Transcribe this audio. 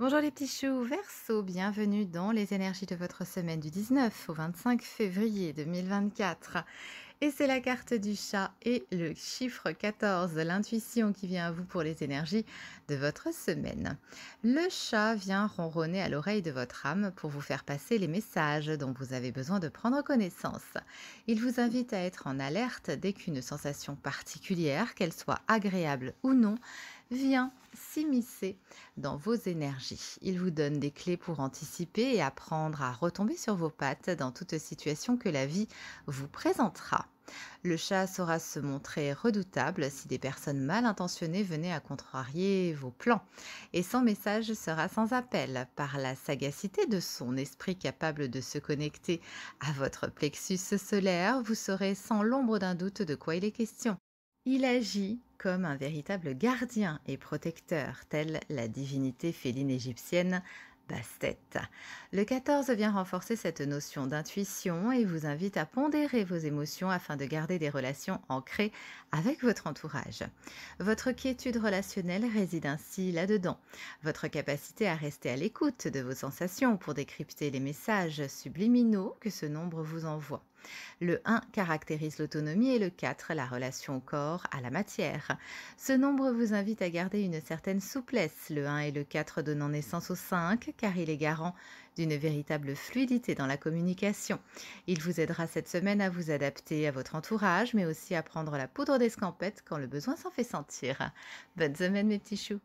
Bonjour les petits choux, verso, bienvenue dans les énergies de votre semaine du 19 au 25 février 2024. Et c'est la carte du chat et le chiffre 14, l'intuition qui vient à vous pour les énergies de votre semaine. Le chat vient ronronner à l'oreille de votre âme pour vous faire passer les messages dont vous avez besoin de prendre connaissance. Il vous invite à être en alerte dès qu'une sensation particulière, qu'elle soit agréable ou non, vient s'immiscer dans vos énergies. Il vous donne des clés pour anticiper et apprendre à retomber sur vos pattes dans toute situation que la vie vous présentera. Le chat saura se montrer redoutable si des personnes mal intentionnées venaient à contrarier vos plans, et son message sera sans appel par la sagacité de son esprit capable de se connecter à votre plexus solaire. Vous saurez sans l'ombre d'un doute de quoi il est question. Il agit comme un véritable gardien et protecteur, telle la divinité féline égyptienne Bastet. Le 14 vient renforcer cette notion d'intuition et vous invite à pondérer vos émotions afin de garder des relations ancrées avec votre entourage. Votre quiétude relationnelle réside ainsi là-dedans. Votre capacité à rester à l'écoute de vos sensations pour décrypter les messages subliminaux que ce nombre vous envoie. Le 1 caractérise l'autonomie et le 4 la relation au corps, à la matière. Ce nombre vous invite à garder une certaine souplesse, le 1 et le 4 donnant naissance au 5, car il est garant d'une véritable fluidité dans la communication. Il vous aidera cette semaine à vous adapter à votre entourage, mais aussi à prendre la poudre d'escampette quand le besoin s'en fait sentir. Bonne semaine mes petits choux